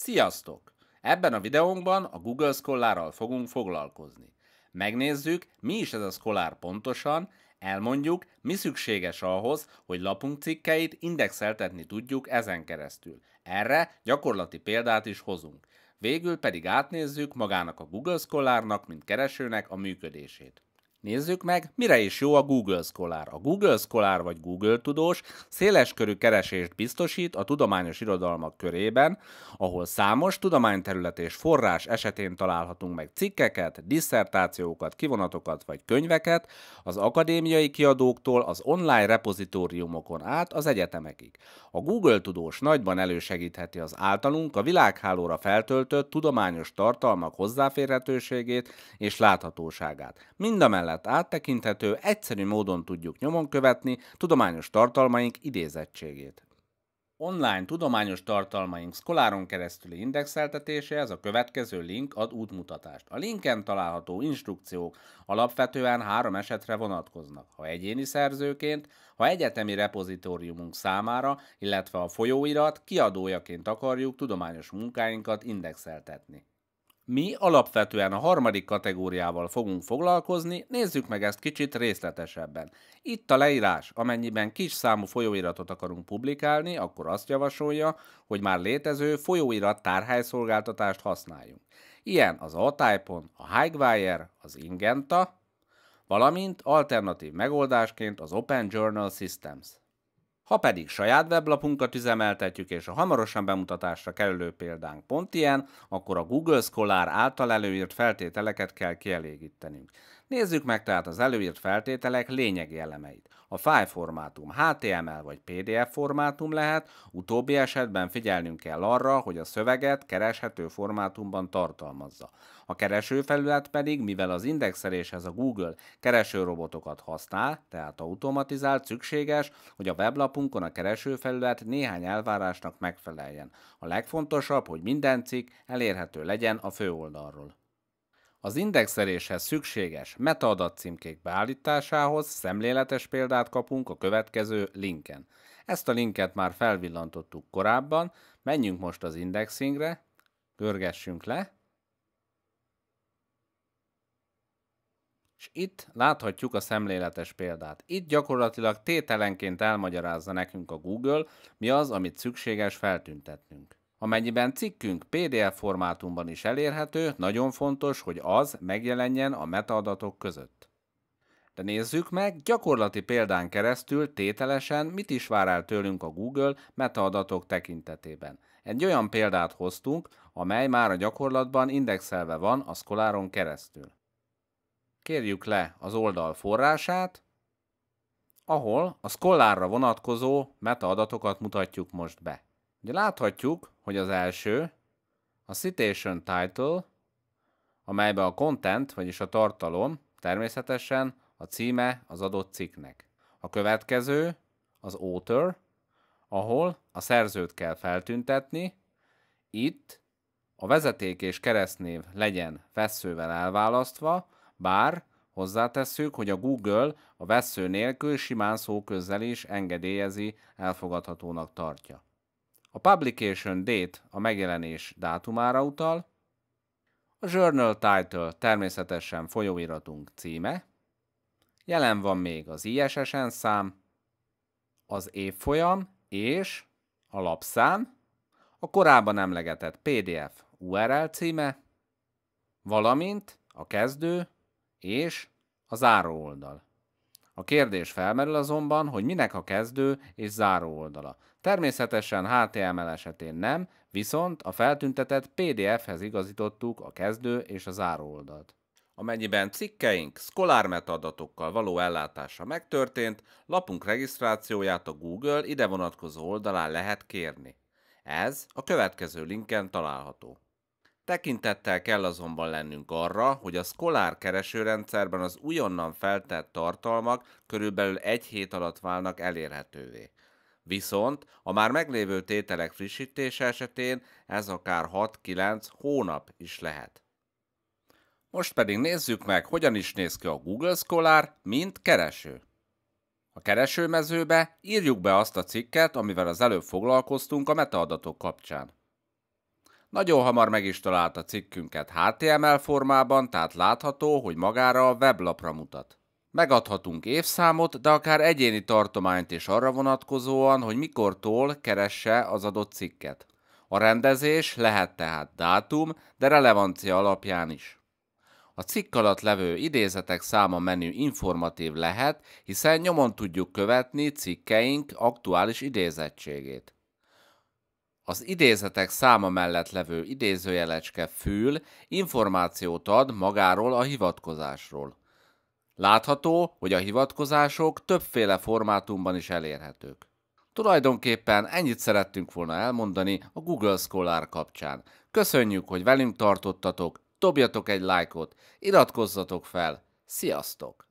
Sziasztok! Ebben a videónkban a Google scholar fogunk foglalkozni. Megnézzük, mi is ez a Scholar pontosan, elmondjuk, mi szükséges ahhoz, hogy lapunk cikkeit indexeltetni tudjuk ezen keresztül. Erre gyakorlati példát is hozunk. Végül pedig átnézzük magának a Google scholar mint keresőnek a működését. Nézzük meg, mire is jó a Google Scholar. A Google Scholar vagy Google Tudós széleskörű keresést biztosít a tudományos irodalmak körében, ahol számos tudományterület és forrás esetén találhatunk meg cikkeket, disszertációkat, kivonatokat vagy könyveket az akadémiai kiadóktól az online repozitóriumokon át az egyetemekig. A Google Tudós nagyban elősegítheti az általunk a világhálóra feltöltött tudományos tartalmak hozzáférhetőségét és láthatóságát. Mindamellett mellett áttekinthető, egyszerű módon tudjuk nyomon követni tudományos tartalmaink idézettségét. Online tudományos tartalmaink szkoláron keresztüli ez a következő link ad útmutatást. A linken található instrukciók alapvetően három esetre vonatkoznak. Ha egyéni szerzőként, ha egyetemi repozitóriumunk számára, illetve a folyóirat kiadójaként akarjuk tudományos munkáinkat indexeltetni. Mi alapvetően a harmadik kategóriával fogunk foglalkozni, nézzük meg ezt kicsit részletesebben. Itt a leírás, amennyiben kis számú folyóiratot akarunk publikálni, akkor azt javasolja, hogy már létező folyóirat tárhelyszolgáltatást használjunk. Ilyen az a a Highwire, az Ingenta, valamint alternatív megoldásként az Open Journal Systems. Ha pedig saját weblapunkat üzemeltetjük, és a hamarosan bemutatásra kerülő példánk pont ilyen, akkor a Google Scholar által előírt feltételeket kell kielégítenünk. Nézzük meg tehát az előírt feltételek lényegi elemeit. A file formátum HTML vagy PDF formátum lehet, utóbbi esetben figyelnünk kell arra, hogy a szöveget kereshető formátumban tartalmazza. A keresőfelület pedig, mivel az indexeléshez a Google keresőrobotokat használ, tehát automatizált, szükséges, hogy a weblapunkon a keresőfelület néhány elvárásnak megfeleljen. A legfontosabb, hogy minden cikk elérhető legyen a főoldalról. Az indexeléshez szükséges metaadat címkék beállításához szemléletes példát kapunk a következő linken. Ezt a linket már felvillantottuk korábban, menjünk most az indexingre, görgessünk le, és itt láthatjuk a szemléletes példát. Itt gyakorlatilag tételenként elmagyarázza nekünk a Google, mi az, amit szükséges feltüntetnünk. Amennyiben cikkünk PDF formátumban is elérhető, nagyon fontos, hogy az megjelenjen a metaadatok között. De nézzük meg, gyakorlati példán keresztül tételesen mit is vár el tőlünk a Google metaadatok tekintetében. Egy olyan példát hoztunk, amely már a gyakorlatban indexelve van a szkoláron keresztül. Kérjük le az oldal forrását, ahol a szkollárra vonatkozó metaadatokat mutatjuk most be. Ugye láthatjuk, hogy az első a citation title, amelyben a content, vagyis a tartalom természetesen a címe az adott cikknek. A következő az author, ahol a szerzőt kell feltüntetni, itt a vezeték és keresztnév legyen veszővel elválasztva, bár hozzátesszük, hogy a Google a vesző nélkül simán szóközzel is engedélyezi, elfogadhatónak tartja. A publication date a megjelenés dátumára utal, a journal title természetesen folyóiratunk címe, jelen van még az ISSN szám, az évfolyam és a lapszám, a korábban emlegetett PDF URL címe, valamint a kezdő és a záró oldal. A kérdés felmerül azonban, hogy minek a kezdő és záró oldala. Természetesen HTML esetén nem, viszont a feltüntetett PDF-hez igazítottuk a kezdő és a záró oldalt. Amennyiben cikkeink szkolár metadatokkal való ellátása megtörtént, lapunk regisztrációját a Google ide vonatkozó oldalán lehet kérni. Ez a következő linken található. Tekintettel kell azonban lennünk arra, hogy a szkolár keresőrendszerben az újonnan feltett tartalmak körülbelül egy hét alatt válnak elérhetővé. Viszont a már meglévő tételek frissítése esetén ez akár 6-9 hónap is lehet. Most pedig nézzük meg, hogyan is néz ki a Google Scholar, mint kereső. A keresőmezőbe írjuk be azt a cikket, amivel az előbb foglalkoztunk a metaadatok kapcsán. Nagyon hamar meg is találta cikkünket HTML formában, tehát látható, hogy magára a weblapra mutat. Megadhatunk évszámot, de akár egyéni tartományt is arra vonatkozóan, hogy mikortól keresse az adott cikket. A rendezés lehet tehát dátum, de relevancia alapján is. A cikk alatt levő idézetek száma menü informatív lehet, hiszen nyomon tudjuk követni cikkeink aktuális idézettségét. Az idézetek száma mellett levő idézőjelecske fül információt ad magáról a hivatkozásról. Látható, hogy a hivatkozások többféle formátumban is elérhetők. Tulajdonképpen ennyit szerettünk volna elmondani a Google Scholar kapcsán. Köszönjük, hogy velünk tartottatok, dobjatok egy lájkot, iratkozzatok fel, sziasztok!